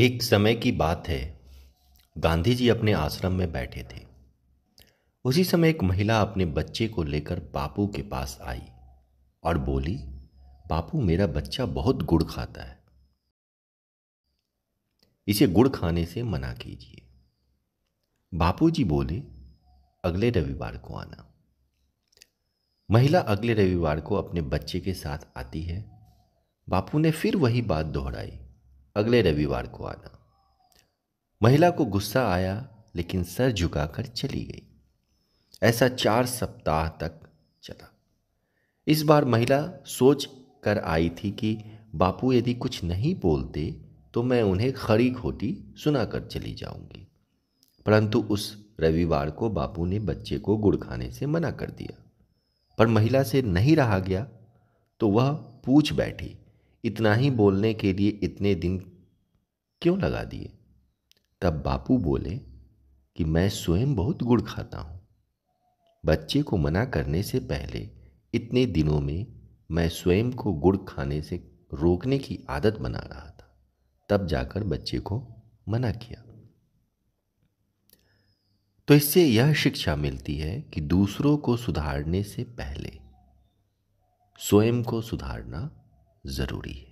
एक समय की बात है गांधी जी अपने आश्रम में बैठे थे उसी समय एक महिला अपने बच्चे को लेकर बापू के पास आई और बोली बापू मेरा बच्चा बहुत गुड़ खाता है इसे गुड़ खाने से मना कीजिए बापू जी बोले अगले रविवार को आना महिला अगले रविवार को अपने बच्चे के साथ आती है बापू ने फिर वही बात दोहराई अगले रविवार को आना महिला को गुस्सा आया लेकिन सर झुकाकर चली गई ऐसा चार सप्ताह तक चला इस बार महिला सोच कर आई थी कि बापू यदि कुछ नहीं बोलते तो मैं उन्हें खड़ी खोटी सुना कर चली जाऊंगी परंतु उस रविवार को बापू ने बच्चे को गुड़ खाने से मना कर दिया पर महिला से नहीं रहा गया तो वह पूछ बैठी इतना ही बोलने के लिए इतने दिन क्यों लगा दिए तब बापू बोले कि मैं स्वयं बहुत गुड़ खाता हूँ बच्चे को मना करने से पहले इतने दिनों में मैं स्वयं को गुड़ खाने से रोकने की आदत बना रहा था तब जाकर बच्चे को मना किया तो इससे यह शिक्षा मिलती है कि दूसरों को सुधारने से पहले स्वयं को सुधारना ज़रूरी है